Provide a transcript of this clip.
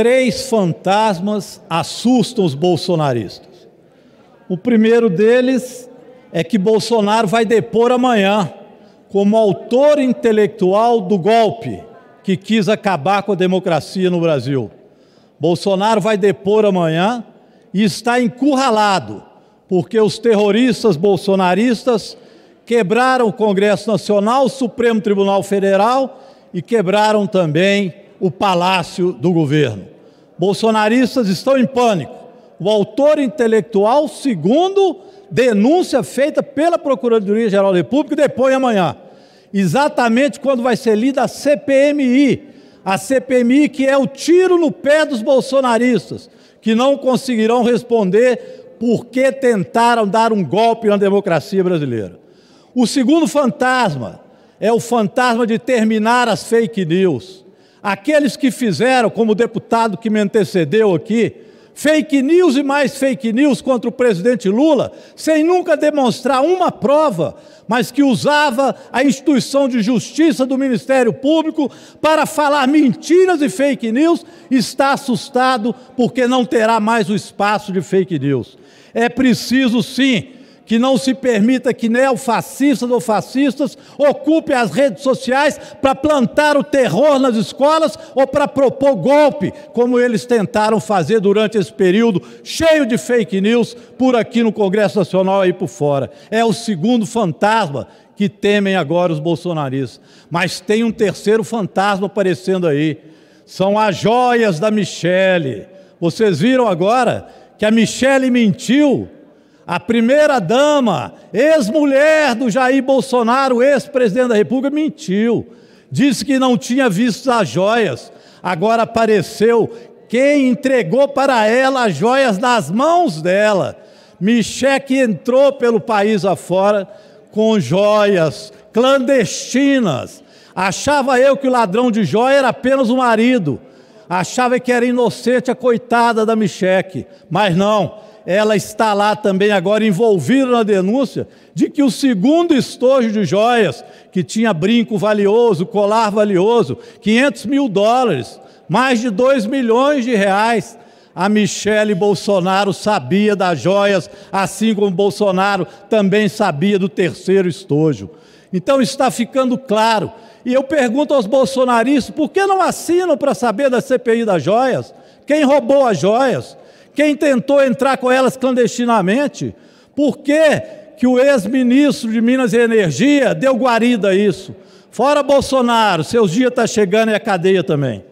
três fantasmas assustam os bolsonaristas. O primeiro deles é que Bolsonaro vai depor amanhã como autor intelectual do golpe que quis acabar com a democracia no Brasil. Bolsonaro vai depor amanhã e está encurralado, porque os terroristas bolsonaristas quebraram o Congresso Nacional, o Supremo Tribunal Federal e quebraram também o palácio do governo. Bolsonaristas estão em pânico. O autor intelectual, segundo denúncia feita pela Procuradoria-Geral da República, depõe amanhã. Exatamente quando vai ser lida a CPMI. A CPMI que é o tiro no pé dos bolsonaristas, que não conseguirão responder porque tentaram dar um golpe na democracia brasileira. O segundo fantasma é o fantasma de terminar as fake news aqueles que fizeram, como o deputado que me antecedeu aqui, fake news e mais fake news contra o presidente Lula, sem nunca demonstrar uma prova, mas que usava a instituição de justiça do Ministério Público para falar mentiras e fake news, está assustado porque não terá mais o espaço de fake news. É preciso sim que não se permita que neofascistas ou fascistas ocupem as redes sociais para plantar o terror nas escolas ou para propor golpe, como eles tentaram fazer durante esse período cheio de fake news por aqui no Congresso Nacional e por fora. É o segundo fantasma que temem agora os bolsonaristas. Mas tem um terceiro fantasma aparecendo aí. São as joias da Michele. Vocês viram agora que a Michele mentiu a primeira dama, ex-mulher do Jair Bolsonaro, ex-presidente da República, mentiu. Disse que não tinha visto as joias. Agora apareceu quem entregou para ela as joias nas mãos dela. Micheque entrou pelo país afora com joias clandestinas. Achava eu que o ladrão de joia era apenas o marido. Achava que era inocente a coitada da Micheque. Mas não ela está lá também agora envolvida na denúncia de que o segundo estojo de joias, que tinha brinco valioso, colar valioso, 500 mil dólares, mais de 2 milhões de reais, a Michele Bolsonaro sabia das joias, assim como Bolsonaro também sabia do terceiro estojo. Então está ficando claro. E eu pergunto aos bolsonaristas: por que não assinam para saber da CPI das joias? Quem roubou as joias? Quem tentou entrar com elas clandestinamente? Por que, que o ex-ministro de Minas e Energia deu guarida a isso? Fora Bolsonaro, seus dias estão tá chegando e a cadeia também.